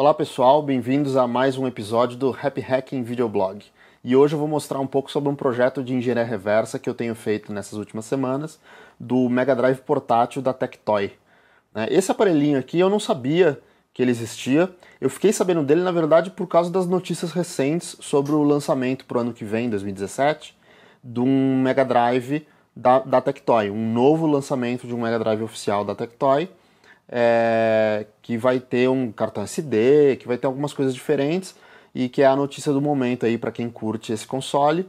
Olá pessoal, bem-vindos a mais um episódio do Happy Hacking Videoblog. E hoje eu vou mostrar um pouco sobre um projeto de engenharia reversa que eu tenho feito nessas últimas semanas do Mega Drive portátil da Tectoy. Né? Esse aparelhinho aqui eu não sabia que ele existia. Eu fiquei sabendo dele, na verdade, por causa das notícias recentes sobre o lançamento para o ano que vem, 2017, de um Mega Drive da, da Tectoy, um novo lançamento de um Mega Drive oficial da Tectoy é, que vai ter um cartão SD, que vai ter algumas coisas diferentes e que é a notícia do momento aí para quem curte esse console.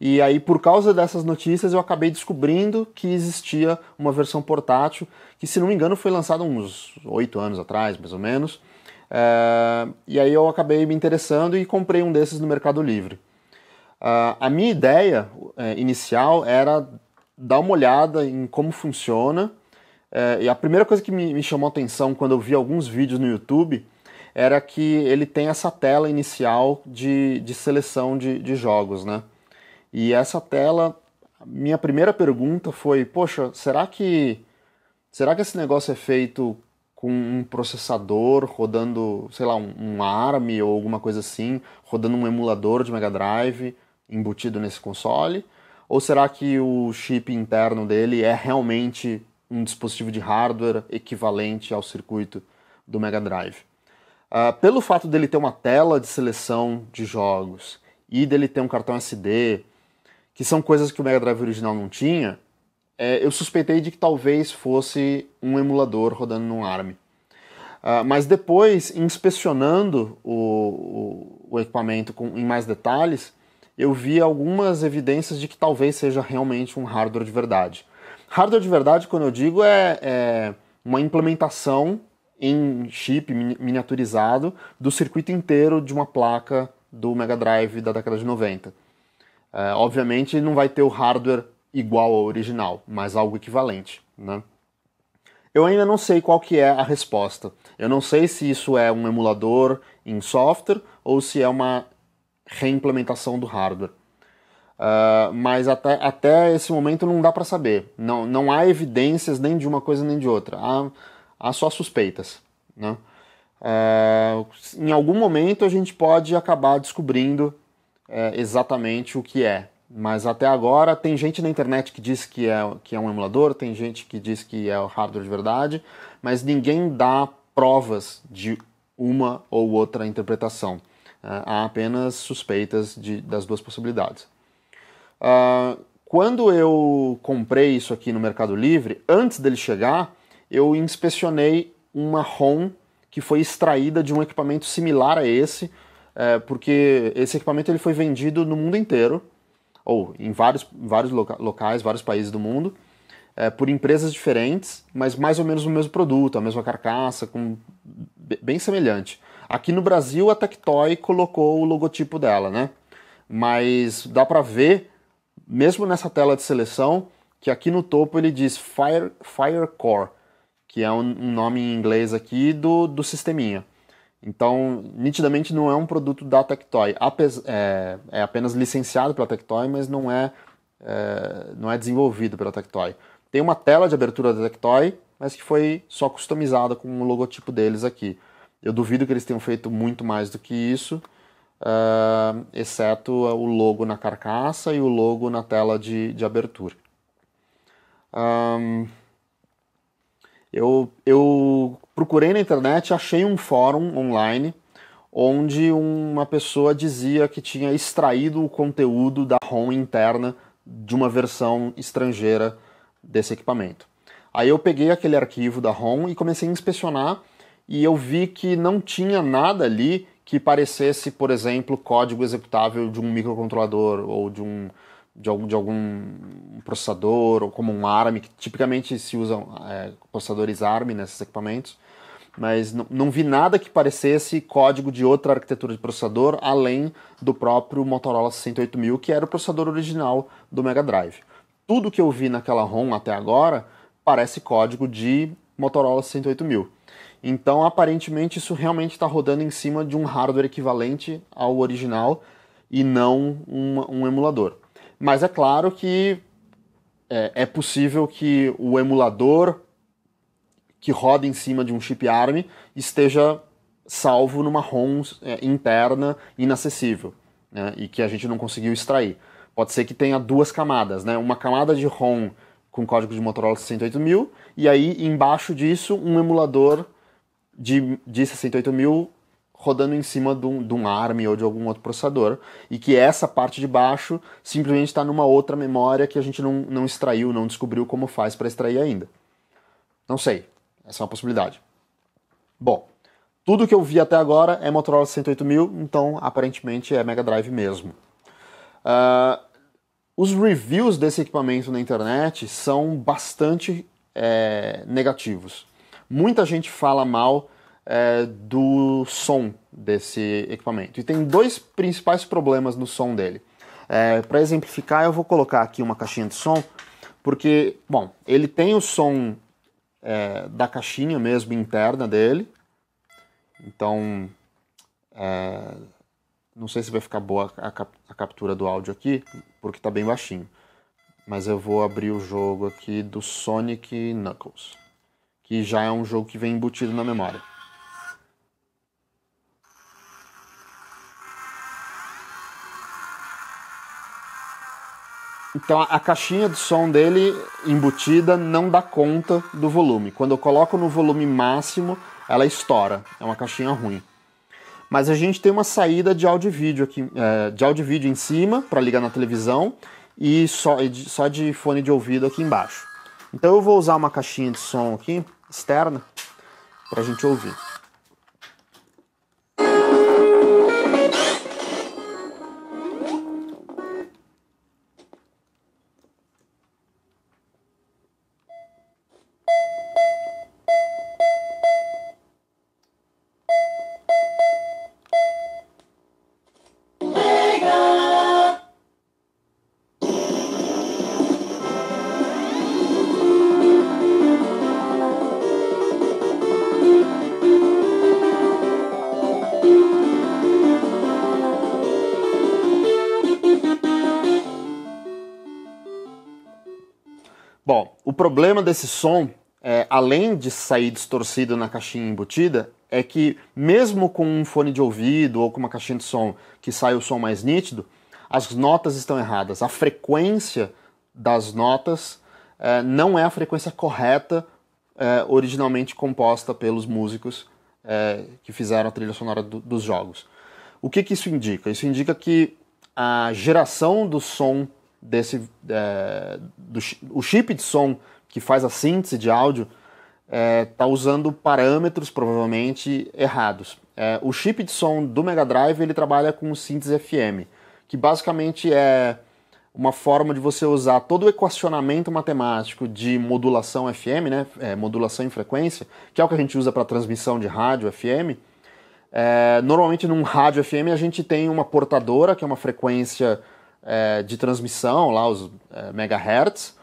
E aí, por causa dessas notícias, eu acabei descobrindo que existia uma versão portátil que, se não me engano, foi lançada uns oito anos atrás, mais ou menos. É, e aí eu acabei me interessando e comprei um desses no Mercado Livre. Uh, a minha ideia é, inicial era dar uma olhada em como funciona é, e a primeira coisa que me, me chamou atenção quando eu vi alguns vídeos no YouTube era que ele tem essa tela inicial de, de seleção de, de jogos, né? E essa tela, minha primeira pergunta foi, poxa, será que será que esse negócio é feito com um processador rodando, sei lá, um, um ARM ou alguma coisa assim, rodando um emulador de Mega Drive embutido nesse console? Ou será que o chip interno dele é realmente um dispositivo de hardware equivalente ao circuito do Mega Drive. Uh, pelo fato dele ter uma tela de seleção de jogos e dele ter um cartão SD, que são coisas que o Mega Drive original não tinha, é, eu suspeitei de que talvez fosse um emulador rodando num ARM. Uh, mas depois, inspecionando o, o, o equipamento com, em mais detalhes, eu vi algumas evidências de que talvez seja realmente um hardware de verdade. Hardware de verdade, quando eu digo, é, é uma implementação em chip miniaturizado do circuito inteiro de uma placa do Mega Drive da década de 90. É, obviamente não vai ter o hardware igual ao original, mas algo equivalente, né? Eu ainda não sei qual que é a resposta. Eu não sei se isso é um emulador em software ou se é uma reimplementação do hardware. Uh, mas até, até esse momento não dá para saber. Não, não há evidências nem de uma coisa nem de outra. Há, há só suspeitas. Né? Uh, em algum momento a gente pode acabar descobrindo uh, exatamente o que é. Mas até agora tem gente na internet que diz que é, que é um emulador, tem gente que diz que é o hardware de verdade, mas ninguém dá provas de uma ou outra interpretação. É, há apenas suspeitas de, das duas possibilidades. Uh, quando eu comprei isso aqui no Mercado Livre, antes dele chegar, eu inspecionei uma ROM que foi extraída de um equipamento similar a esse, eh, porque esse equipamento ele foi vendido no mundo inteiro, ou em vários, vários loca locais, vários países do mundo, eh, por empresas diferentes, mas mais ou menos o mesmo produto, a mesma carcaça, com, bem semelhante. Aqui no Brasil, a Tectoy colocou o logotipo dela, né? Mas dá para ver mesmo nessa tela de seleção, que aqui no topo ele diz Fire, Firecore, que é um, um nome em inglês aqui do, do sisteminha. Então, nitidamente não é um produto da Tectoy. Apes, é, é, apenas licenciado pela Tectoy, mas não é, é, não é desenvolvido pela Tectoy. Tem uma tela de abertura da Tectoy, mas que foi só customizada com o logotipo deles aqui. Eu duvido que eles tenham feito muito mais do que isso uh, exceto o logo na carcaça e o logo na tela de, de abertura. Um, ah, eu, eu procurei na internet, achei um fórum online onde uma pessoa dizia que tinha extraído o conteúdo da ROM interna de uma versão estrangeira desse equipamento. Aí eu peguei aquele arquivo da ROM e comecei a inspecionar e eu vi que não tinha nada ali que parecesse, por exemplo, código executável de um microcontrolador ou de um de algum, de algum processador ou como um ARM, que tipicamente se usam é, processadores ARM nesses equipamentos, mas não, não vi nada que parecesse código de outra arquitetura de processador além do próprio Motorola 68000, que era o processador original do Mega Drive. Tudo que eu vi naquela ROM até agora parece código de Motorola 68000. Então, aparentemente, isso realmente está rodando em cima de um hardware equivalente ao original e não um emulador. Mas é claro que é, é, possível que o emulador que roda em cima de um chip ARM esteja salvo numa ROM é, interna inacessível né, e que a gente não conseguiu extrair. Pode ser que tenha duas camadas, né? Uma camada de ROM com código de Motorola 68000 e aí embaixo disso um emulador de, de 68 mil rodando em cima de um, de um ARM ou de algum outro processador, e que essa parte de baixo simplesmente está numa outra memória que a gente não, não extraiu, não descobriu como faz para extrair ainda. Não sei, essa é uma possibilidade. Bom, tudo que eu vi até agora é Motorola 68 mil então aparentemente é Mega Drive mesmo. Uh, os reviews desse equipamento na internet são bastante é, negativos. Muita gente fala mal é, do som desse equipamento. E tem dois principais problemas no som dele. É, Para exemplificar, eu vou colocar aqui uma caixinha de som, porque, bom, ele tem o som é, da caixinha mesmo interna dele. Então, é, não sei se vai ficar boa a, cap a captura do áudio aqui, porque está bem baixinho. Mas eu vou abrir o jogo aqui do Sonic Knuckles que já é um jogo que vem embutido na memória. Então a caixinha de som dele embutida não dá conta do volume. Quando eu coloco no volume máximo, ela estoura. É uma caixinha ruim. Mas a gente tem uma saída de áudio e vídeo aqui, é, de áudio vídeo em cima para ligar na televisão e só, só de fone de ouvido aqui embaixo. Então eu vou usar uma caixinha de som aqui externa para a gente ouvir. problema desse som, é, além de sair distorcido na caixinha embutida, é que mesmo com um fone de ouvido ou com uma caixinha de som que sai o som mais nítido, as notas estão erradas. A frequência das notas é, não é a frequência correta é, originalmente composta pelos músicos é, que fizeram a trilha sonora do, dos jogos. O que, que isso indica? Isso indica que a geração do som desse é, do, o chip de som que faz a síntese de áudio, está é, tá usando parâmetros provavelmente errados. É, o chip de som do Mega Drive ele trabalha com síntese FM, que basicamente é uma forma de você usar todo o equacionamento matemático de modulação FM, né, é, modulação em frequência, que é o que a gente usa para transmissão de rádio FM. É, normalmente num rádio FM a gente tem uma portadora, que é uma frequência é, de transmissão, lá os é, megahertz,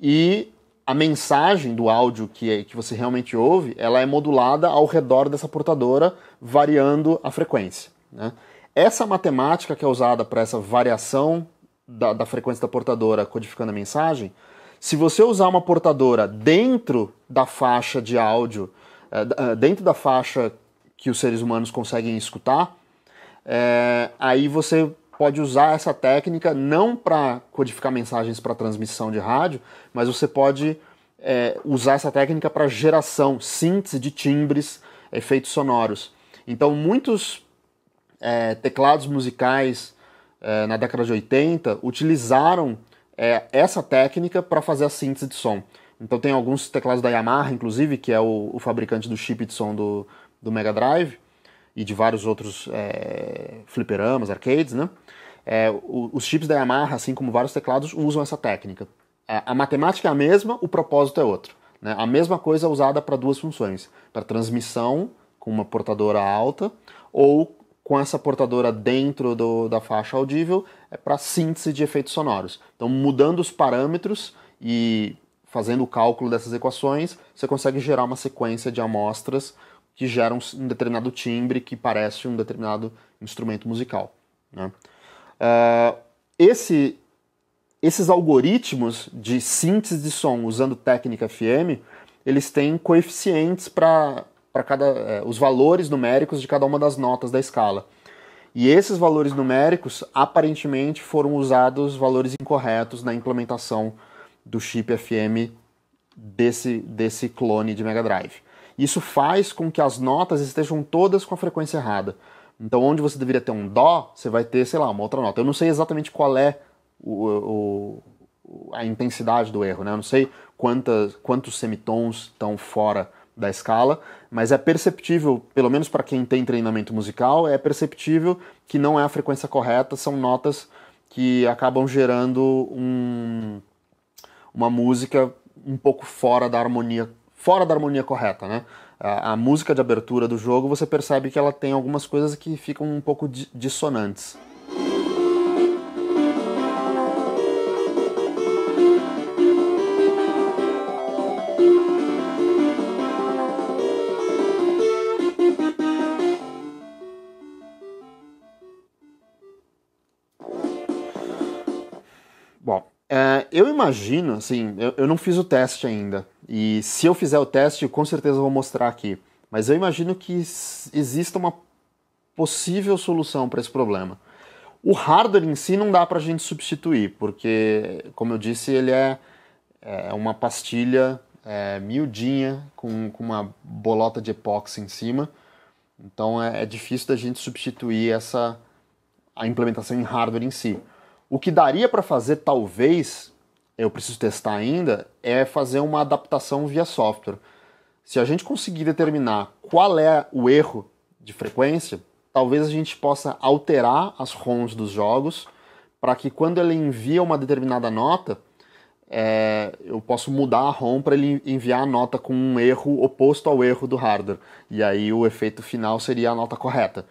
e a mensagem do áudio que, é, que você realmente ouve, ela é modulada ao redor dessa portadora, variando a frequência. Né? Essa matemática que é usada para essa variação da, da frequência da portadora codificando a mensagem, se você usar uma portadora dentro da faixa de áudio, eh, eh, dentro da faixa que os seres humanos conseguem escutar, é, aí você pode usar essa técnica não para codificar mensagens para transmissão de rádio, mas você pode é, usar essa técnica para geração, síntese de timbres, efeitos sonoros. Então, muitos é, teclados musicais é, na década de 80 utilizaram é, essa técnica para fazer a síntese de som. Então, tem alguns teclados da Yamaha, inclusive, que é o, o fabricante do chip de som do, do Mega Drive, e de vários outros é, fliperamas, arcades, né? É, os chips da Yamaha, assim como vários teclados, usam essa técnica. É, a, matemática é a mesma, o propósito é outro. Né? A mesma coisa é usada para duas funções: para transmissão com uma portadora alta ou com essa portadora dentro do, da faixa audível é para síntese de efeitos sonoros. Então, mudando os parâmetros e fazendo o cálculo dessas equações, você consegue gerar uma sequência de amostras que gera um, um determinado timbre que parece um determinado instrumento musical. Né? Uh, esse, esses algoritmos de síntese de som usando técnica FM, eles têm coeficientes para cada é, os valores numéricos de cada uma das notas da escala. E esses valores numéricos aparentemente foram usados valores incorretos na implementação do chip FM desse, desse clone de Mega Drive. Isso faz com que as notas estejam todas com a frequência errada. Então, onde você deveria ter um dó, você vai ter, sei lá, uma outra nota. Eu não sei exatamente qual é o, o, a intensidade do erro, né? Eu não sei quantas, quantos semitons estão fora da escala, mas é perceptível, pelo menos para quem tem treinamento musical, é perceptível que não é a frequência correta, são notas que acabam gerando um, uma música um pouco fora da harmonia fora da harmonia correta, né? A, a, música de abertura do jogo, você percebe que ela tem algumas coisas que ficam um pouco dissonantes. eu imagino, assim, eu, eu, não fiz o teste ainda. E se eu fizer o teste, com certeza eu vou mostrar aqui. Mas eu imagino que exista uma possível solução para esse problema. O hardware em si não dá para a gente substituir, porque, como eu disse, ele é, é uma pastilha é, miudinha com, com, uma bolota de epóxi em cima. Então é, é difícil da gente substituir essa a implementação em hardware em si. O que daria para fazer, talvez, eu preciso testar ainda, é fazer uma adaptação via software. Se a gente conseguir determinar qual é o erro de frequência, talvez a gente possa alterar as ROMs dos jogos para que quando ele envia uma determinada nota, é, eu posso mudar a ROM para ele enviar a nota com um erro oposto ao erro do hardware. E aí o efeito final seria a nota correta.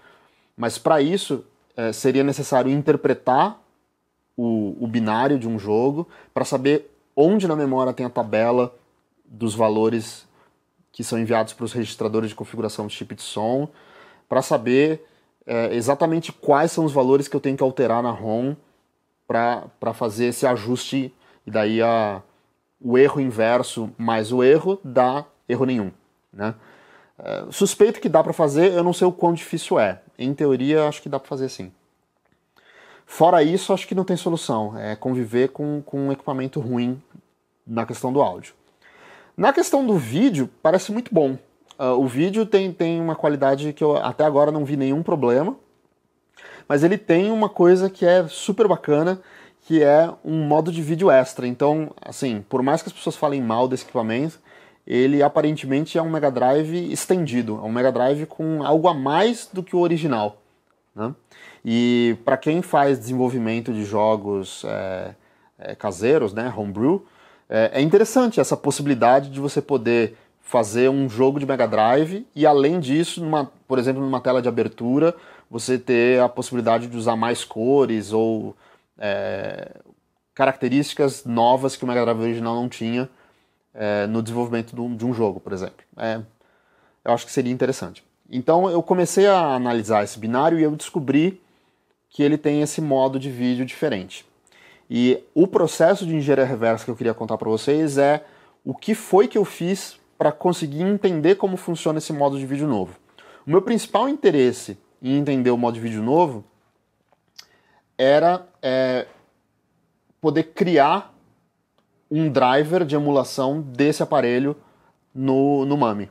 Mas para isso, é, seria necessário interpretar o, o binário de um jogo para saber onde na memória tem a tabela dos valores que são enviados para os registradores de configuração de chip de som, para saber é, exatamente quais são os valores que eu tenho que alterar na ROM para fazer esse ajuste e daí a, o erro inverso mais o erro dá erro nenhum. Né? É, suspeito que dá para fazer, eu não sei o quão difícil é. Em teoria, acho que dá para fazer sim. Fora isso, acho que não tem solução. É conviver com, com um equipamento ruim na questão do áudio. Na questão do vídeo, parece muito bom. Uh, o vídeo tem, tem uma qualidade que eu até agora não vi nenhum problema, mas ele tem uma coisa que é super bacana, que é um modo de vídeo extra. Então, assim, por mais que as pessoas falem mal desse equipamento, ele aparentemente é um Mega Drive estendido, é um Mega Drive com algo a mais do que o original. Né? E para quem faz desenvolvimento de jogos é, é, caseiros, né, homebrew, é, é interessante essa possibilidade de você poder fazer um jogo de Mega Drive e além disso, numa, por exemplo, numa tela de abertura, você ter a possibilidade de usar mais cores ou é, características novas que o Mega Drive original não tinha é, no desenvolvimento de um, jogo, por exemplo. É, eu acho que seria interessante. Então eu comecei a analisar esse binário e eu descobri que ele tem esse modo de vídeo diferente. E o processo de engenharia reversa que eu queria contar para vocês é o que foi que eu fiz para conseguir entender como funciona esse modo de vídeo novo. O meu principal interesse em entender o modo de vídeo novo era é, poder criar um driver de emulação desse aparelho no, no MAMI.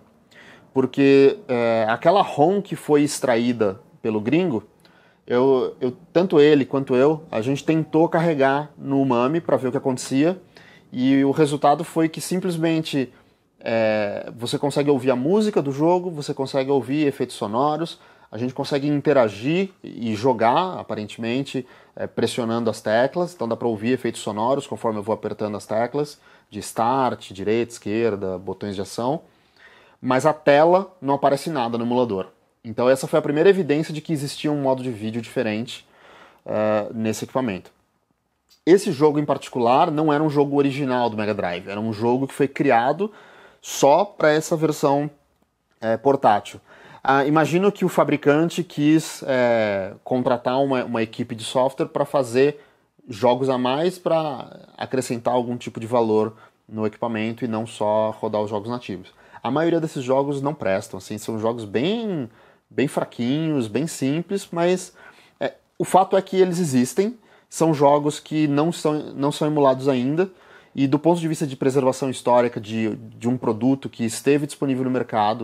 Porque é, aquela ROM que foi extraída pelo gringo eu, eu, tanto ele quanto eu, a gente tentou carregar no umami para ver o que acontecia e o resultado foi que simplesmente é, você consegue ouvir a música do jogo, você consegue ouvir efeitos sonoros, a gente consegue interagir e jogar, aparentemente, é, pressionando as teclas, então dá para ouvir efeitos sonoros conforme eu vou apertando as teclas de start, direita, esquerda, botões de ação, mas a tela não aparece nada no emulador. Então essa foi a primeira evidência de que existia um modo de vídeo diferente uh, nesse equipamento. Esse jogo em particular não era um jogo original do Mega Drive, era um jogo que foi criado só para essa versão é, portátil. Ah, imagino que o fabricante quis é, contratar uma, uma, equipe de software para fazer jogos a mais para acrescentar algum tipo de valor no equipamento e não só rodar os jogos nativos. A maioria desses jogos não prestam, assim, são jogos bem bem fraquinhos, bem simples, mas é, o fato é que eles existem, são jogos que não são, não são emulados ainda, e do ponto de vista de preservação histórica de, de um produto que esteve disponível no mercado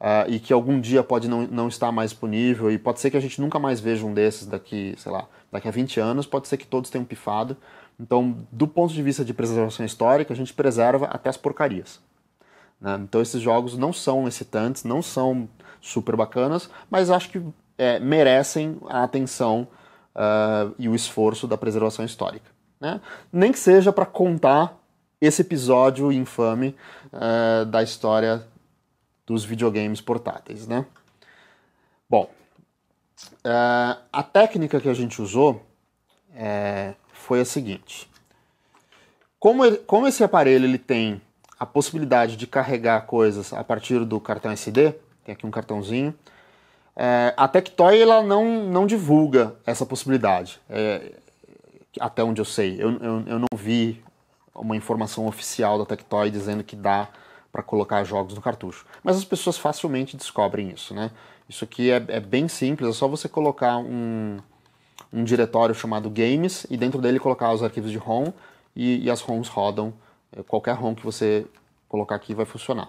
uh, e que algum dia pode não, não estar mais disponível, e pode ser que a gente nunca mais veja um desses daqui, sei lá, daqui a 20 anos, pode ser que todos tenham pifado. Então, do ponto de vista de preservação histórica, a gente preserva até as porcarias. Né? Então, esses jogos não são excitantes, não são super bacanas, mas acho que é, merecem a atenção uh, e o esforço da preservação histórica. Né? Nem que seja para contar esse episódio infame uh, da história dos videogames portáteis. Né? Bom, uh, a técnica que a gente usou é, foi a seguinte. Como, ele, como esse aparelho ele tem a possibilidade de carregar coisas a partir do cartão SD, tem aqui um cartãozinho. É, a Tectoy ela não, não divulga essa possibilidade, é, até onde eu sei. Eu, eu, eu, não vi uma informação oficial da Tectoy dizendo que dá para colocar jogos no cartucho. Mas as pessoas facilmente descobrem isso, né? Isso aqui é, é bem simples, é só você colocar um, um diretório chamado Games e dentro dele colocar os arquivos de ROM e, e as ROMs rodam. É, qualquer ROM que você colocar aqui vai funcionar.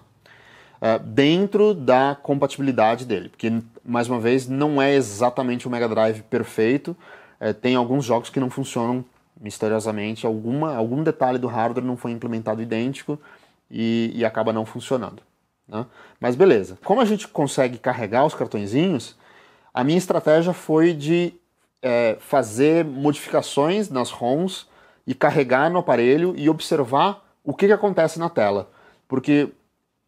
Eh, dentro da compatibilidade dele, porque mais uma vez não é exatamente o Mega Drive perfeito. É, tem alguns jogos que não funcionam misteriosamente, alguma, algum detalhe do hardware não foi implementado idêntico e, e acaba não funcionando. Né? Mas beleza. Como a gente consegue carregar os cartõezinhos, a minha estratégia foi de é, fazer modificações nas ROMs e carregar no aparelho e observar o que, que acontece na tela. Porque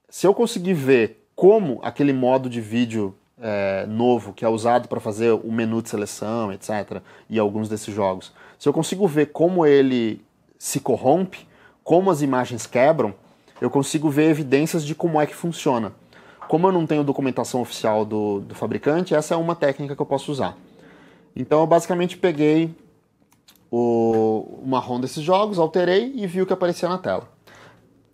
se eu conseguir ver como aquele modo de vídeo é, novo que é usado para fazer o menu de seleção, etc., e alguns desses jogos, se eu consigo ver como ele se corrompe, como as imagens quebram, eu consigo ver evidências de como é que funciona. Como eu não tenho documentação oficial do, do fabricante, essa é uma técnica que eu posso usar. Então eu basicamente peguei o marrom desses jogos, alterei e vi o que aparecia na tela.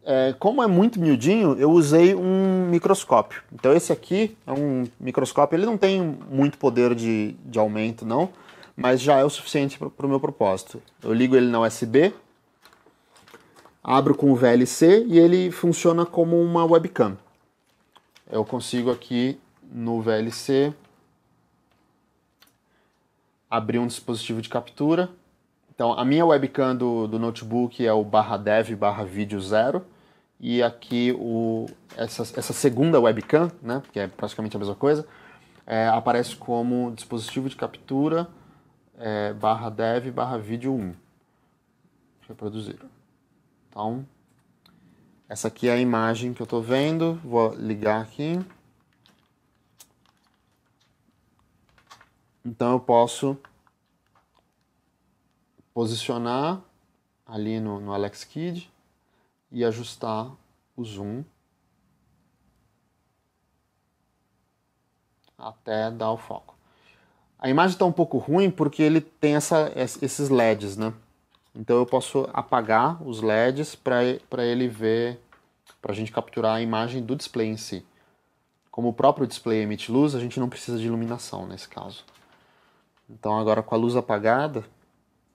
É, como é muito miudinho, eu usei um microscópio. Então esse aqui é um microscópio, ele não tem muito poder de, de aumento não, mas já é o suficiente para o pro meu propósito. Eu ligo ele na USB, abro com o VLC e ele funciona como uma webcam. Eu consigo aqui no VLC abrir um dispositivo de captura. Então a minha webcam do, do notebook é o barra dev barra vídeo zero e aqui o, essa, essa segunda webcam, né, que é praticamente a mesma coisa, é, aparece como dispositivo de captura é, barra dev barra vídeo 1. Reproduzir. Então, essa aqui é a imagem que eu estou vendo, vou ligar aqui. Então eu posso posicionar ali no, no Alex Kid e ajustar o zoom até dar o foco. A imagem está um pouco ruim porque ele tem essa, esses LEDs, né? Então eu posso apagar os LEDs para ele ver, para a gente capturar a imagem do display em si. Como o próprio display emite luz, a gente não precisa de iluminação nesse caso. Então agora com a luz apagada,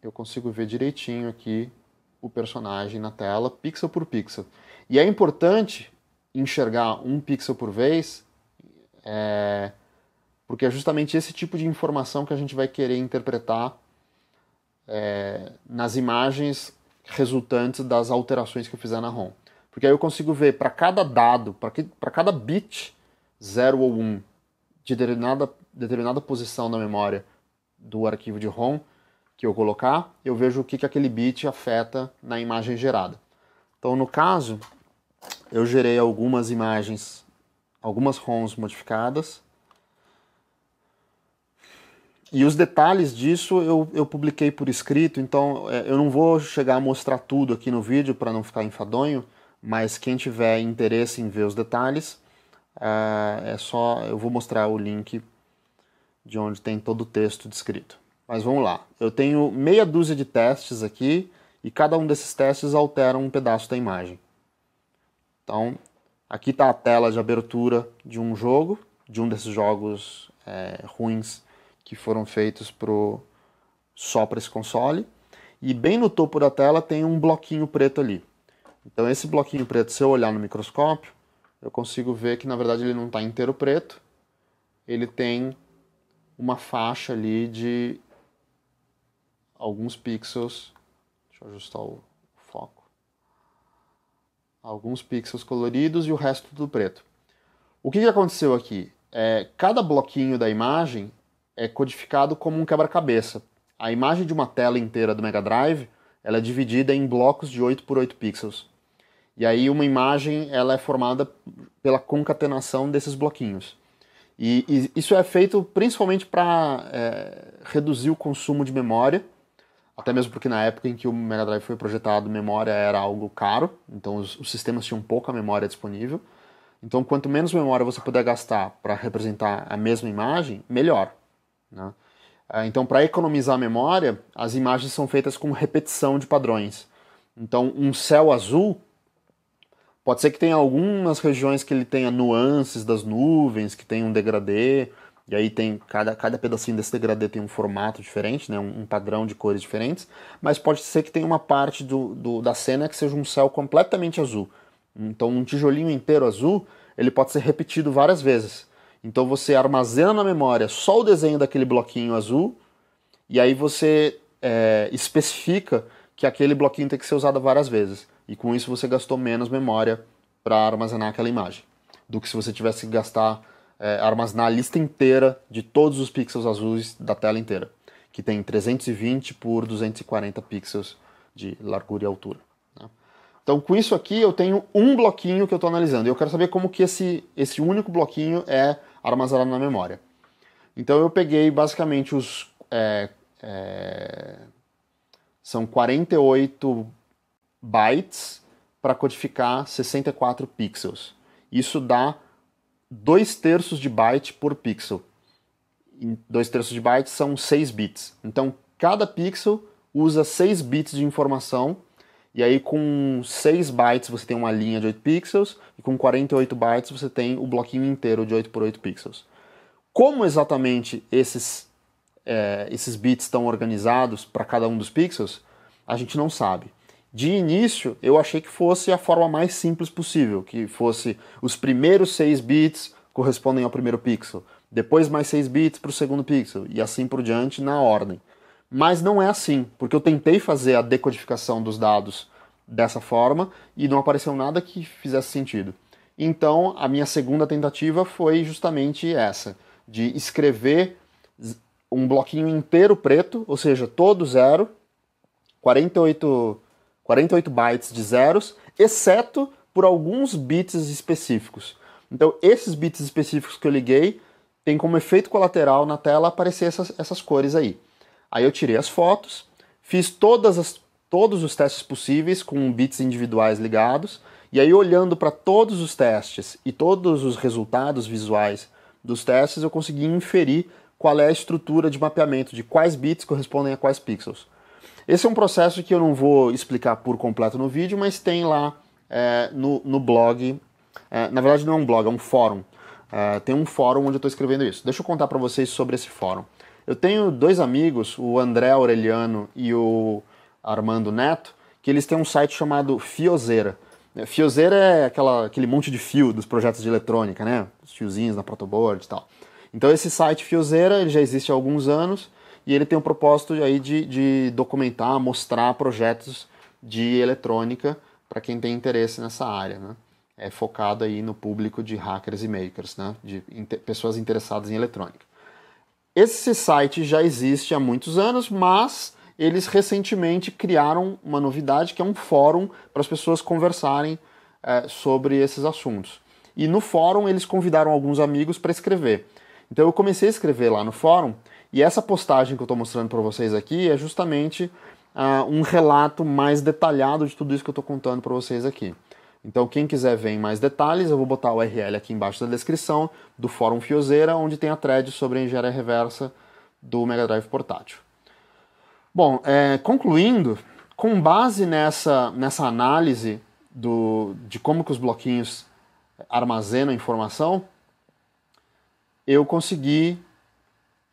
eu consigo ver direitinho aqui o personagem na tela, pixel por pixel. E é importante enxergar um pixel por vez, é, porque é justamente esse tipo de informação que a gente vai querer interpretar é, nas imagens resultantes das alterações que eu fizer na ROM. Porque aí eu consigo ver para cada dado, para cada bit 0 ou 1 um, de determinada, determinada posição na memória do arquivo de ROM, que eu colocar, eu vejo o que, que aquele bit afeta na imagem gerada. Então, no caso, eu gerei algumas imagens, algumas ROMs modificadas. E os detalhes disso eu, eu publiquei por escrito, então é, eu não vou chegar a mostrar tudo aqui no vídeo para não ficar enfadonho, mas quem tiver interesse em ver os detalhes, é, é só eu vou mostrar o link de onde tem todo o texto descrito. Mas vamos lá. Eu tenho meia dúzia de testes aqui e cada um desses testes altera um pedaço da imagem. Então, aqui está a tela de abertura de um jogo, de um desses jogos é, ruins que foram feitos pro, só para esse console. E bem no topo da tela tem um bloquinho preto ali. Então, esse bloquinho preto, se eu olhar no microscópio, eu consigo ver que na verdade ele não está inteiro preto, ele tem uma faixa ali de alguns pixels. Deixa eu ajustar o foco. Alguns pixels coloridos e o resto tudo preto. O que, que aconteceu aqui? É, cada bloquinho da imagem é codificado como um quebra-cabeça. A imagem de uma tela inteira do Mega Drive ela é dividida em blocos de 8 por 8 pixels. E aí uma imagem ela é formada pela concatenação desses bloquinhos. E, e isso é feito principalmente para é, reduzir o consumo de memória até mesmo porque na época em que o Mega Drive foi projetado, memória era algo caro, então os, os sistemas tinham pouca memória disponível. Então, quanto menos memória você puder gastar para representar a mesma imagem, melhor. Né? É, então, para economizar memória, as imagens são feitas com repetição de padrões. Então, um céu azul pode ser que tenha algumas regiões que ele tenha nuances das nuvens, que tenha um degradê, e aí tem cada, cada pedacinho desse degradê tem um formato diferente, né, um, um padrão de cores diferentes, mas pode ser que tenha uma parte do, do, da cena que seja um céu completamente azul. Então um tijolinho inteiro azul, ele pode ser repetido várias vezes. Então você armazena na memória só o desenho daquele bloquinho azul, e aí você é, especifica que aquele bloquinho tem que ser usado várias vezes. E com isso você gastou menos memória para armazenar aquela imagem do que se você tivesse que gastar é, armazenar a lista inteira de todos os pixels azuis da tela inteira, que tem 320 por 240 pixels de largura e altura. Né? Então, com isso aqui, eu tenho um bloquinho que eu estou analisando. E eu quero saber como que esse, esse único bloquinho é armazenado na memória. Então, eu peguei basicamente os... É, é, são 48 bytes para codificar 64 pixels. Isso dá 2 terços de byte por pixel. 2 terços de byte são 6 bits. Então, cada pixel usa 6 bits de informação, e aí com 6 bytes você tem uma linha de 8 pixels, e com 48 bytes você tem o bloquinho inteiro de 8 por 8 pixels. Como exatamente esses, é, esses bits estão organizados para cada um dos pixels, a gente não sabe. De início, eu achei que fosse a forma mais simples possível, que fosse os primeiros 6 bits correspondem ao primeiro pixel, depois mais 6 bits para o segundo pixel e assim por diante na ordem. Mas não é assim, porque eu tentei fazer a decodificação dos dados dessa forma e não apareceu nada que fizesse sentido. Então, a minha segunda tentativa foi justamente essa, de escrever um bloquinho inteiro preto, ou seja, todo zero, 48 48 bytes de zeros, exceto por alguns bits específicos. Então, esses bits específicos que eu liguei tem como efeito colateral na tela aparecer essas, essas cores aí. Aí eu tirei as fotos, fiz todas as, todos os testes possíveis com bits individuais ligados, e aí olhando para todos os testes e todos os resultados visuais dos testes, eu consegui inferir qual é a estrutura de mapeamento de quais bits correspondem a quais pixels. Esse é um processo que eu não vou explicar por completo no vídeo, mas tem lá é, no, no blog. É, na verdade, não é um blog, é um fórum. É, tem um fórum onde eu estou escrevendo isso. Deixa eu contar para vocês sobre esse fórum. Eu tenho dois amigos, o André Aureliano e o Armando Neto, que eles têm um site chamado Fiozeira. É, Fiozeira é aquela, aquele monte de fio dos projetos de eletrônica, né? Os fiozinhos na protoboard e tal. Então esse site Fiozeira ele já existe há alguns anos e ele tem o propósito aí de, de documentar, mostrar projetos de eletrônica para quem tem interesse nessa área, né? É focado aí no público de hackers e makers, né? De inter pessoas interessadas em eletrônica. Esse site já existe há muitos anos, mas eles recentemente criaram uma novidade que é um fórum para as pessoas conversarem é, sobre esses assuntos. E no fórum eles convidaram alguns amigos para escrever. Então eu comecei a escrever lá no fórum e essa postagem que eu estou mostrando para vocês aqui é justamente uh, um relato mais detalhado de tudo isso que eu estou contando para vocês aqui. Então, quem quiser ver em mais detalhes, eu vou botar o URL aqui embaixo da descrição do Fórum Fiozeira, onde tem a thread sobre a engenharia reversa do Mega Drive portátil. Bom, é, concluindo, com base nessa, nessa análise do, de como que os bloquinhos armazenam informação, eu consegui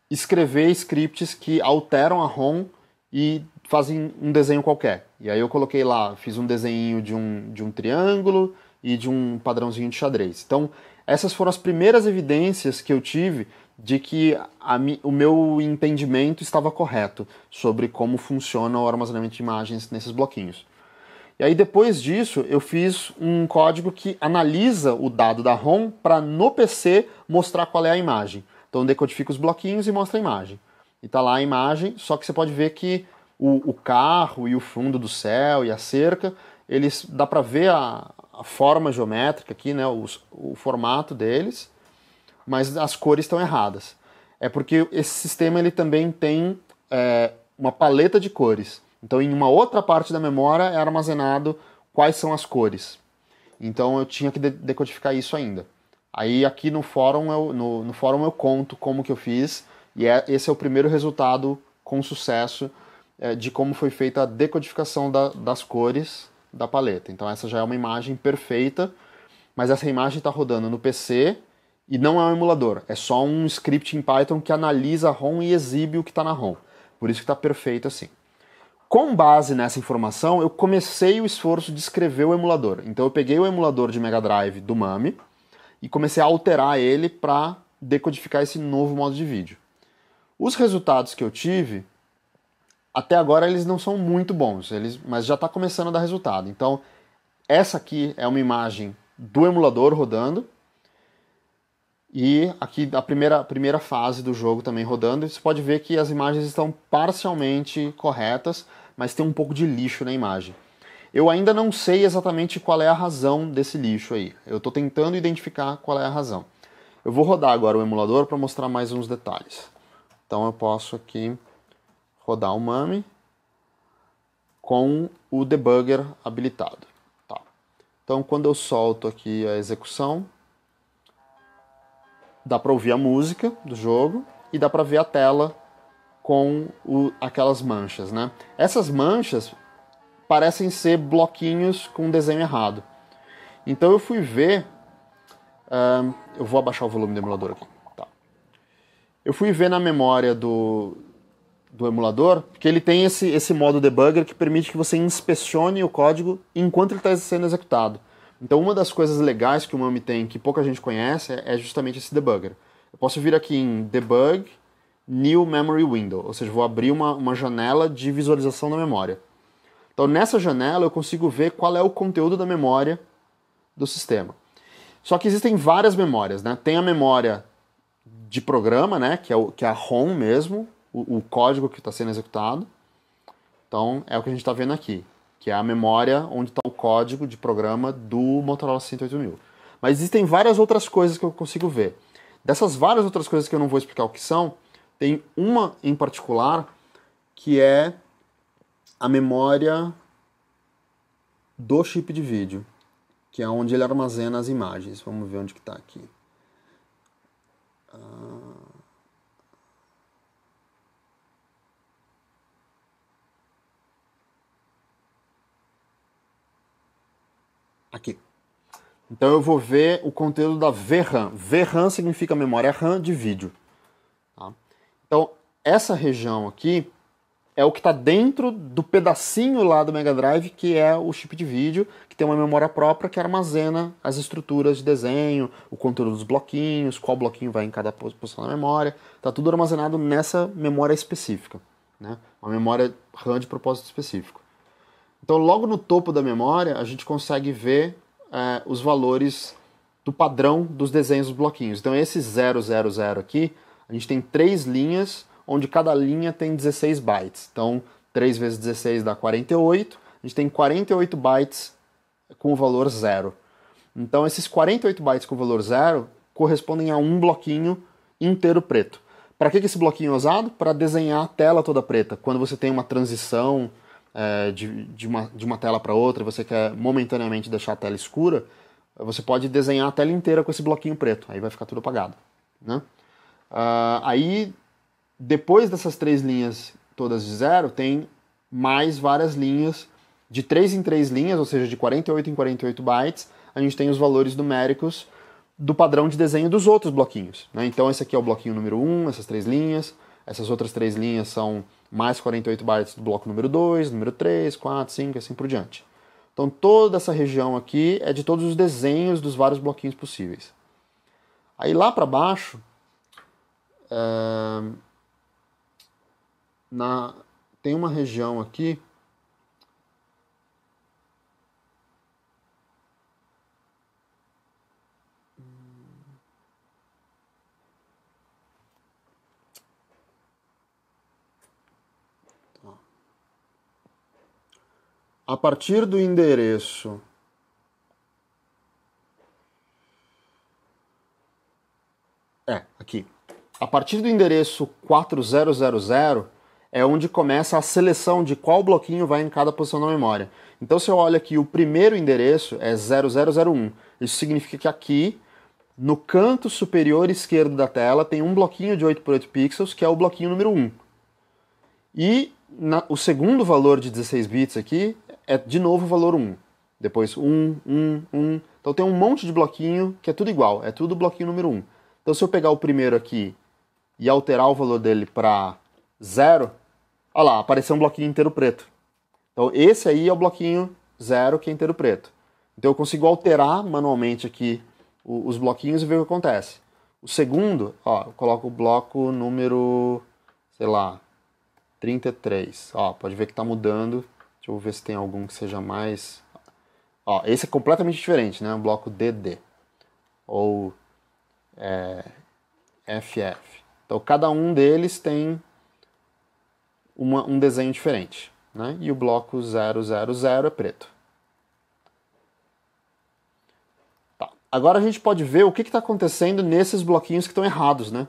escrever scripts que alteram a ROM e fazem um desenho qualquer. E aí eu coloquei lá, fiz um desenho de um, de um triângulo e de um padrãozinho de xadrez. Então, essas foram as primeiras evidências que eu tive de que a, o meu entendimento estava correto sobre como funciona o armazenamento de imagens nesses bloquinhos. E aí depois disso eu fiz um código que analisa o dado da ROM para no PC mostrar qual é a imagem. Então decodifica os bloquinhos e mostra a imagem. E tá lá a imagem, só que você pode ver que o, o carro e o fundo do céu e a cerca, eles dá para ver a, a, forma geométrica aqui, né, o formato deles, mas as cores estão erradas. É porque esse sistema ele também tem é, uma paleta de cores. Então, em uma outra parte da memória é armazenado quais são as cores. Então, eu tinha que decodificar isso ainda. Aí aqui no fórum eu, no, no fórum eu conto como que eu fiz e é, esse é o primeiro resultado com sucesso é, de como foi feita a decodificação da, das cores da paleta. Então essa já é uma imagem perfeita, mas essa imagem está rodando no PC e não é um emulador, é só um script em Python que analisa a ROM e exibe o que está na ROM. Por isso que está perfeito assim. Com base nessa informação, eu comecei o esforço de escrever o emulador. Então eu peguei o emulador de Mega Drive do MAME, e comecei a alterar ele para decodificar esse novo modo de vídeo. Os resultados que eu tive, até agora eles não são muito bons, eles, mas já está começando a dar resultado. Então, essa aqui é uma imagem do emulador rodando. E aqui a primeira, primeira fase do jogo também rodando. Você pode ver que as imagens estão parcialmente corretas, mas tem um pouco de lixo na imagem. Eu ainda não sei exatamente qual é a razão desse lixo aí. Eu estou tentando identificar qual é a razão. Eu vou rodar agora o emulador para mostrar mais uns detalhes. Então eu posso aqui rodar o MAME com o debugger habilitado. Tá. Então quando eu solto aqui a execução, dá para ouvir a música do jogo e dá para ver a tela com o, aquelas manchas, né? Essas manchas parecem ser bloquinhos com desenho errado. Então eu fui ver. Uh, eu vou abaixar o volume do emulador aqui. Tá. Eu fui ver na memória do, do emulador que ele tem esse, esse modo debugger que permite que você inspecione o código enquanto ele está sendo executado. Então uma das coisas legais que o MAMI tem que pouca gente conhece é, é justamente esse debugger. Eu posso vir aqui em debug, new memory window, ou seja, vou abrir uma, uma janela de visualização da memória. Então, nessa janela eu consigo ver qual é o conteúdo da memória do sistema. Só que existem várias memórias, né? Tem a memória de programa, né? Que é, o, que é a ROM mesmo, o, o código que está sendo executado. Então, é o que a gente está vendo aqui, que é a memória onde está o código de programa do Motorola 108000. Mas existem várias outras coisas que eu consigo ver. Dessas várias outras coisas que eu não vou explicar o que são, tem uma em particular que é a memória do chip de vídeo, que é onde ele armazena as imagens. Vamos ver onde que está aqui. Aqui. Então eu vou ver o conteúdo da VRAM. VRAM significa memória RAM de vídeo. Tá? Então essa região aqui é o que está dentro do pedacinho lá do Mega Drive, que é o chip de vídeo, que tem uma memória própria que armazena as estruturas de desenho, o conteúdo dos bloquinhos, qual bloquinho vai em cada posição da memória. Está tudo armazenado nessa memória específica, né? uma memória RAM de propósito específico. Então, logo no topo da memória, a gente consegue ver é, os valores do padrão dos desenhos dos bloquinhos. Então, esse 000 aqui, a gente tem três linhas onde cada linha tem 16 bytes. Então, 3 vezes 16 dá 48. A gente tem 48 bytes com o valor zero. Então, esses 48 bytes com o valor zero correspondem a um bloquinho inteiro preto. Para que esse bloquinho é usado? Para desenhar a tela toda preta. Quando você tem uma transição é, de, de, uma, de uma tela para outra, você quer momentaneamente deixar a tela escura, você pode desenhar a tela inteira com esse bloquinho preto. Aí vai ficar tudo apagado. Né? Uh, aí depois dessas três linhas todas de zero, tem mais várias linhas, de três em três linhas, ou seja, de 48 em 48 bytes, a gente tem os valores numéricos do padrão de desenho dos outros bloquinhos. Né? Então, esse aqui é o bloquinho número 1, um, essas três linhas, essas outras três linhas são mais 48 bytes do bloco número 2, número 3, 4, 5 e assim por diante. Então, toda essa região aqui é de todos os desenhos dos vários bloquinhos possíveis. Aí lá para baixo, eh, na tem uma região aqui tá. a partir do endereço é aqui a partir do endereço 4000 é onde começa a seleção de qual bloquinho vai em cada posição da memória. Então, se eu olho aqui, o primeiro endereço é 0001. Isso significa que aqui, no canto superior esquerdo da tela, tem um bloquinho de 8 por 8 pixels, que é o bloquinho número 1. E na, o segundo valor de 16 bits aqui é, de novo, o valor 1. Depois 1, 1, 1. Então, tem um monte de bloquinho que é tudo igual, é tudo bloquinho número 1. Então, se eu pegar o primeiro aqui e alterar o valor dele para 0, Olha lá, apareceu um bloquinho inteiro preto. Então esse aí é o bloquinho zero que é inteiro preto. Então eu consigo alterar manualmente aqui os bloquinhos e ver o que acontece. O segundo, ó, eu coloco o bloco número, sei lá, 33. Ó, pode ver que está mudando. Deixa eu ver se tem algum que seja mais... Ó, esse é completamente diferente, né? Um bloco DD. Ou é, FF. Então cada um deles tem uma, um desenho diferente. Né? E o bloco 000 é preto. Tá. Agora a gente pode ver o que está acontecendo nesses bloquinhos que estão errados. Né?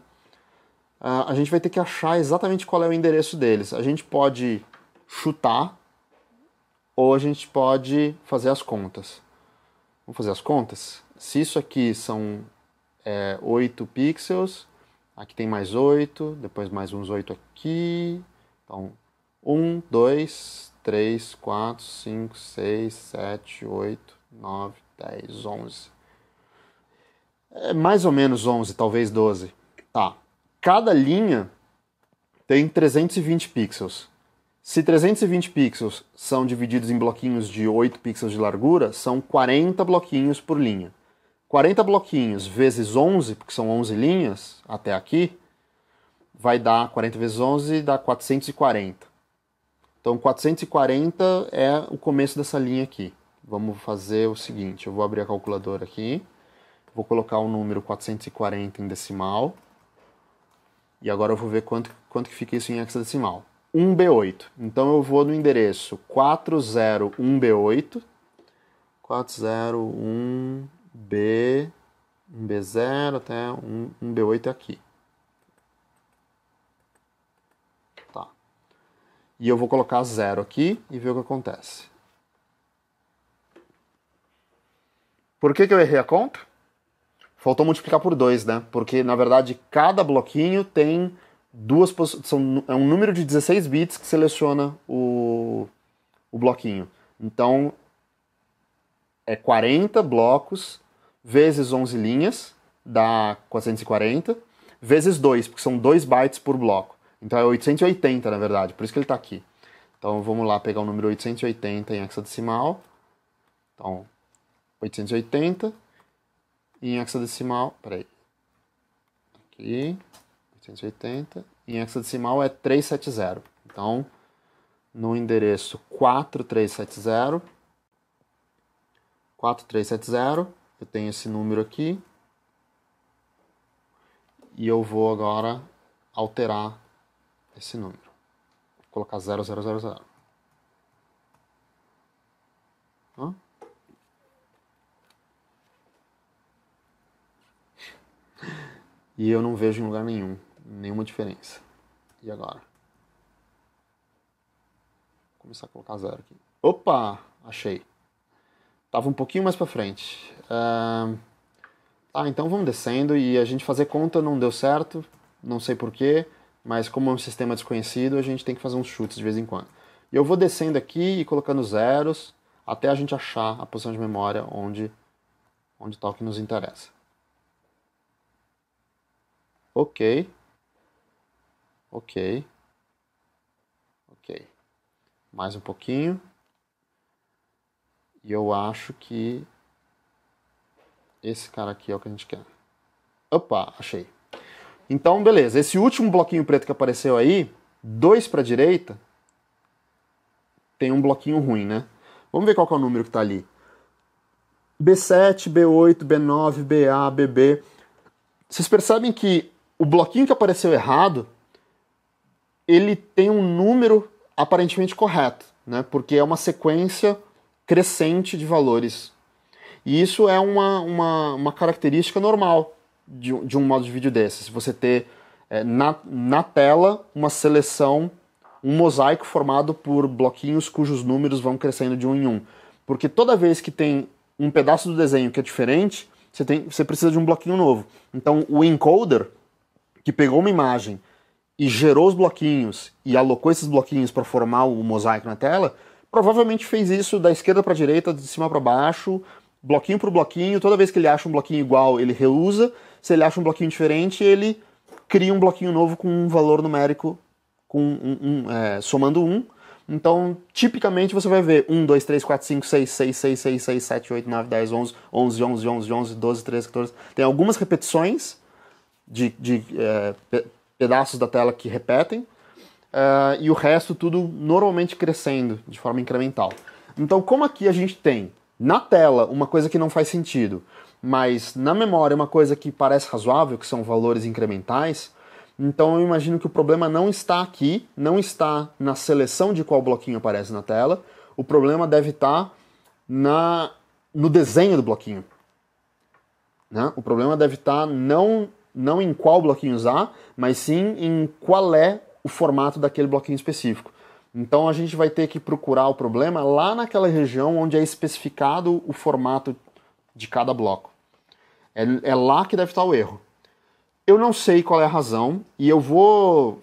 Ah, a gente vai ter que achar exatamente qual é o endereço deles. A gente pode chutar ou a gente pode fazer as contas. Vamos fazer as contas? Se isso aqui são é, 8 pixels, aqui tem mais 8, depois mais uns 8 aqui, então, 1, 2, 3, 4, 5, 6, 7, 8, 9, 10, 11. É mais ou menos 11, talvez 12. Tá. Cada linha tem 320 pixels. Se 320 pixels são divididos em bloquinhos de 8 pixels de largura, são 40 bloquinhos por linha. 40 bloquinhos vezes 11, porque são 11 linhas até aqui, vai dar 40 vezes 11, dá 440. Então 440 é o começo dessa linha aqui. Vamos fazer o seguinte, eu vou abrir a calculadora aqui, vou colocar o número 440 em decimal, e agora eu vou ver quanto, quanto que fica isso em hexadecimal. 1B8. Então eu vou no endereço 401B8, 401B, 1B0 até 1B8 é aqui. E eu vou colocar zero aqui e ver o que acontece. Por que, que eu errei a conta? Faltou multiplicar por 2, né? Porque, na verdade, cada bloquinho tem duas são É um número de 16 bits que seleciona o, o bloquinho. Então, é 40 blocos vezes 11 linhas, dá 440, vezes 2, porque são 2 bytes por bloco. Então é 880, na verdade, por isso que ele está aqui. Então vamos lá pegar o número 880 em hexadecimal. Então, 880 em hexadecimal. Peraí. Aqui. 880. Em hexadecimal é 370. Então, no endereço 4370. 4370. Eu tenho esse número aqui. E eu vou agora alterar esse número. Vou colocar 0000. zero E eu não vejo em lugar nenhum, nenhuma diferença. E agora? Vou começar a colocar zero aqui. Opa! Achei. Tava um pouquinho mais para frente. Uh... Ah, então vamos descendo e a gente fazer conta não deu certo, não sei porquê mas como é um sistema desconhecido, a gente tem que fazer uns chutes de vez em quando. E eu vou descendo aqui e colocando zeros até a gente achar a posição de memória onde onde o que nos interessa. Ok. Ok. Ok. Mais um pouquinho. E eu acho que esse cara aqui é o que a gente quer. Opa, achei. Então, beleza. Esse último bloquinho preto que apareceu aí, dois para a direita, tem um bloquinho ruim, né? Vamos ver qual é o número que está ali. B7, B8, B9, BA, BB. Vocês percebem que o bloquinho que apareceu errado, ele tem um número aparentemente correto, né? Porque é uma sequência crescente de valores. E isso é uma, uma, uma característica normal de, de um modo de vídeo desses. Você ter é, na, na tela uma seleção, um mosaico formado por bloquinhos cujos números vão crescendo de um em um. Porque toda vez que tem um pedaço do desenho que é diferente, você, tem, você precisa de um bloquinho novo. Então o encoder, que pegou uma imagem e gerou os bloquinhos e alocou esses bloquinhos para formar o mosaico na tela, provavelmente fez isso da esquerda para a direita, de cima para baixo, bloquinho por bloquinho. Toda vez que ele acha um bloquinho igual, ele reusa se ele acha um bloquinho diferente, ele cria um bloquinho novo com um valor numérico com um, um, é, somando 1. Um. Então, tipicamente você vai ver 1, 2, 3, 4, 5, 6, 6, 6, 6, 6, 7, 8, 9, 10, 11, 11, 11, 11, 11, 12, 13, 14. Tem algumas repetições de, de é, pe pedaços da tela que repetem, é, e o resto tudo normalmente crescendo de forma incremental. Então, como aqui a gente tem na tela uma coisa que não faz sentido, mas na memória é uma coisa que parece razoável, que são valores incrementais, então eu imagino que o problema não está aqui, não está na seleção de qual bloquinho aparece na tela, o problema deve estar na, no desenho do bloquinho. Né? O problema deve estar não, não em qual bloquinho usar, mas sim em qual é o formato daquele bloquinho específico. Então a gente vai ter que procurar o problema lá naquela região onde é especificado o formato de cada bloco. É, é lá que deve estar o erro. Eu não sei qual é a razão e eu vou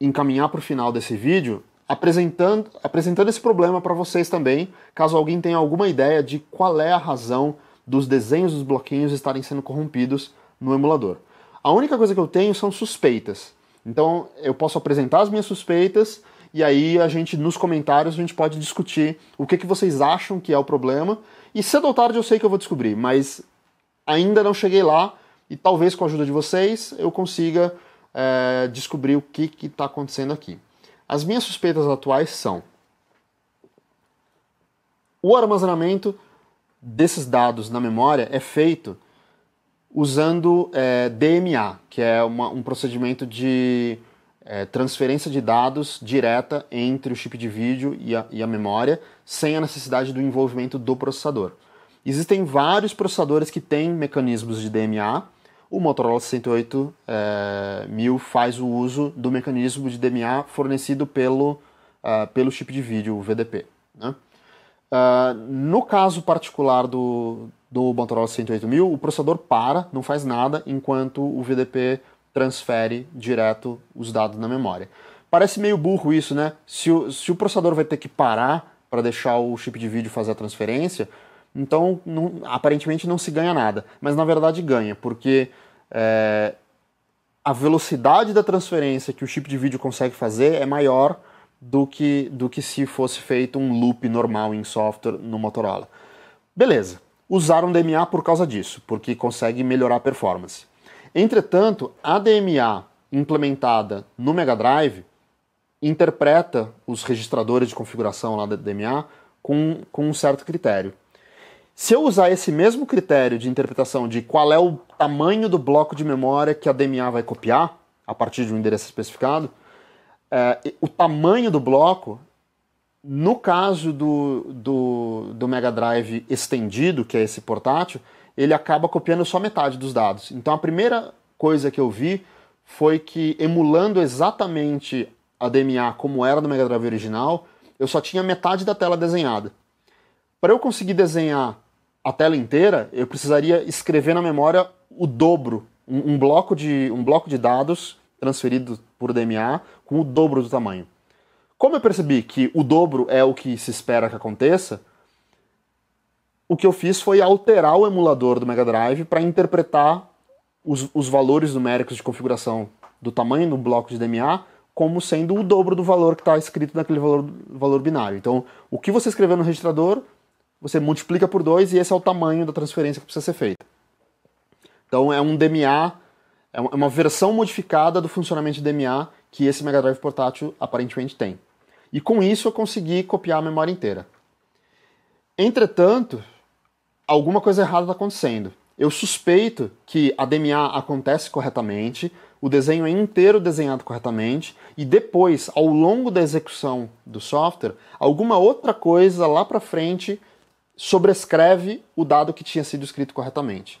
encaminhar para o final desse vídeo apresentando, apresentando esse problema para vocês também, caso alguém tenha alguma ideia de qual é a razão dos desenhos dos bloquinhos estarem sendo corrompidos no emulador. A única coisa que eu tenho são suspeitas. Então eu posso apresentar as minhas suspeitas e aí a gente nos comentários a gente pode discutir o que, que vocês acham que é o problema e cedo ou tarde eu sei que eu vou descobrir, mas ainda não cheguei lá e talvez com a ajuda de vocês eu consiga é, descobrir o que está acontecendo aqui. As minhas suspeitas atuais são o armazenamento desses dados na memória é feito usando é, DMA, que é uma, um procedimento de é, transferência de dados direta entre o chip de vídeo e a, e a memória, sem a necessidade do envolvimento do processador. Existem vários processadores que têm mecanismos de DMA. O Motorola 68000 é, faz o uso do mecanismo de DMA fornecido pelo, uh, pelo chip de vídeo, o VDP. Né? Uh, no caso particular do, do Motorola 108000, o processador para, não faz nada, enquanto o VDP transfere direto os dados na memória. Parece meio burro isso, né? Se o, se o processador vai ter que parar para deixar o chip de vídeo fazer a transferência, então não, aparentemente não se ganha nada. Mas na verdade ganha, porque é, a velocidade da transferência que o chip de vídeo consegue fazer é maior do que, do que se fosse feito um loop normal em software no Motorola. Beleza, usaram DMA por causa disso, porque consegue melhorar a performance. Entretanto, a DMA implementada no Mega Drive interpreta os registradores de configuração lá da DMA com, com um certo critério. Se eu usar esse mesmo critério de interpretação de qual é o tamanho do bloco de memória que a DMA vai copiar, a partir de um endereço especificado, é, o tamanho do bloco, no caso do, do, do Mega Drive estendido, que é esse portátil, ele acaba copiando só metade dos dados. Então a primeira coisa que eu vi foi que emulando exatamente a DMA como era no Mega Drive original, eu só tinha metade da tela desenhada. Para eu conseguir desenhar a tela inteira, eu precisaria escrever na memória o dobro, um, um bloco, de, um bloco de dados transferido por DMA com o dobro do tamanho. Como eu percebi que o dobro é o que se espera que aconteça, o que eu fiz foi alterar o emulador do Mega Drive para interpretar os, os valores numéricos de configuração do tamanho do bloco de DMA como sendo o dobro do valor que está escrito naquele valor, valor binário. Então, o que você escreveu no registrador, você multiplica por 2 e esse é o tamanho da transferência que precisa ser feita. Então, é um DMA, é, é uma versão modificada do funcionamento de DMA que esse Mega Drive portátil aparentemente tem. E com isso eu consegui copiar a memória inteira. Entretanto, alguma coisa errada está acontecendo. Eu suspeito que a DMA acontece corretamente, o desenho é inteiro desenhado corretamente, e depois, ao longo da execução do software, alguma outra coisa lá para frente sobrescreve o dado que tinha sido escrito corretamente.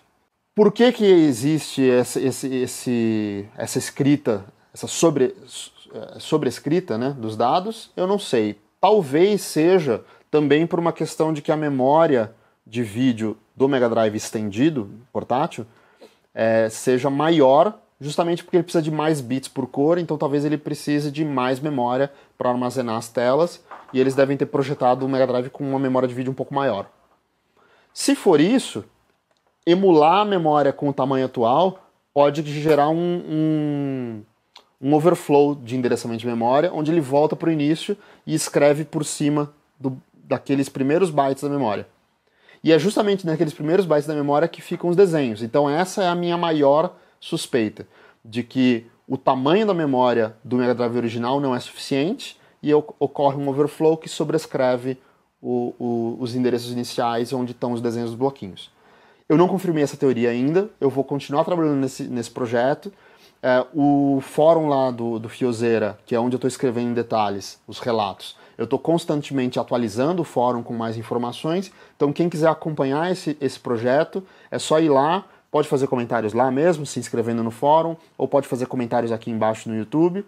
Por que, que existe essa, esse, esse, essa escrita, essa sobre, é, sobrescrita né, dos dados? Eu não sei. Talvez seja também por uma questão de que a memória de vídeo do Mega Drive estendido, portátil, é, seja maior, justamente porque ele precisa de mais bits por cor, então talvez ele precise de mais memória para armazenar as telas, e eles devem ter projetado o Mega Drive com uma memória de vídeo um pouco maior. Se for isso, emular a memória com o tamanho atual pode gerar um, um, um overflow de endereçamento de memória, onde ele volta para o início e escreve por cima do, daqueles primeiros bytes da memória. E é justamente naqueles primeiros bytes da memória que ficam os desenhos. Então essa é a minha maior suspeita, de que o tamanho da memória do Mega Drive original não é suficiente e ocorre um overflow que sobrescreve o, o, os endereços iniciais onde estão os desenhos dos bloquinhos. Eu não confirmei essa teoria ainda, eu vou continuar trabalhando nesse, nesse projeto. É, o fórum lá do, do Fiozeira, que é onde eu estou escrevendo em detalhes os relatos, eu estou constantemente atualizando o fórum com mais informações. Então, quem quiser acompanhar esse, esse projeto, é só ir lá. Pode fazer comentários lá mesmo, se inscrevendo no fórum, ou pode fazer comentários aqui embaixo no YouTube.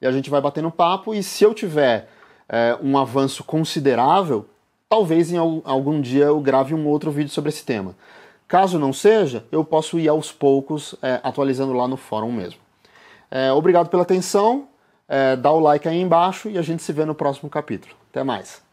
E a gente vai batendo papo. E se eu tiver é, um avanço considerável, talvez em algum dia eu grave um outro vídeo sobre esse tema. Caso não seja, eu posso ir aos poucos é, atualizando lá no fórum mesmo. É, obrigado pela atenção. É, dá o like aí embaixo e a gente se vê no próximo capítulo. Até mais!